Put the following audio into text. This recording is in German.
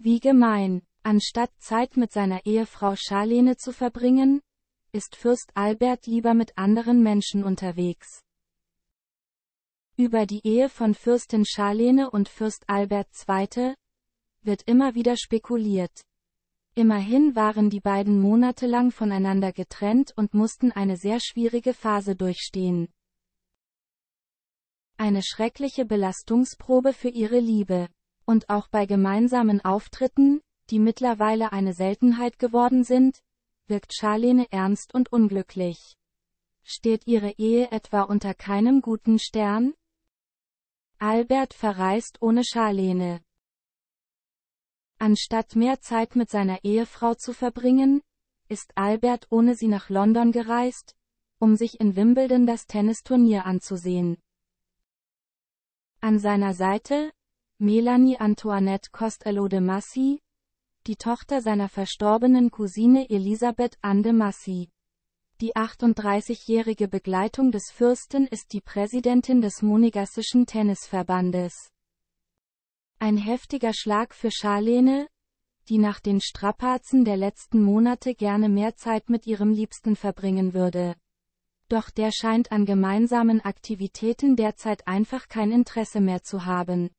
Wie gemein, anstatt Zeit mit seiner Ehefrau Charlene zu verbringen, ist Fürst Albert lieber mit anderen Menschen unterwegs. Über die Ehe von Fürstin Charlene und Fürst Albert II. wird immer wieder spekuliert. Immerhin waren die beiden monatelang voneinander getrennt und mussten eine sehr schwierige Phase durchstehen. Eine schreckliche Belastungsprobe für ihre Liebe und auch bei gemeinsamen Auftritten, die mittlerweile eine Seltenheit geworden sind, wirkt Charlene ernst und unglücklich. Steht ihre Ehe etwa unter keinem guten Stern? Albert verreist ohne Charlene. Anstatt mehr Zeit mit seiner Ehefrau zu verbringen, ist Albert ohne sie nach London gereist, um sich in Wimbledon das Tennisturnier anzusehen. An seiner Seite, Melanie Antoinette Costello de Massi, die Tochter seiner verstorbenen Cousine Elisabeth Anne de Massi. Die 38-jährige Begleitung des Fürsten ist die Präsidentin des Monegassischen Tennisverbandes. Ein heftiger Schlag für Charlene, die nach den Strapazen der letzten Monate gerne mehr Zeit mit ihrem Liebsten verbringen würde. Doch der scheint an gemeinsamen Aktivitäten derzeit einfach kein Interesse mehr zu haben.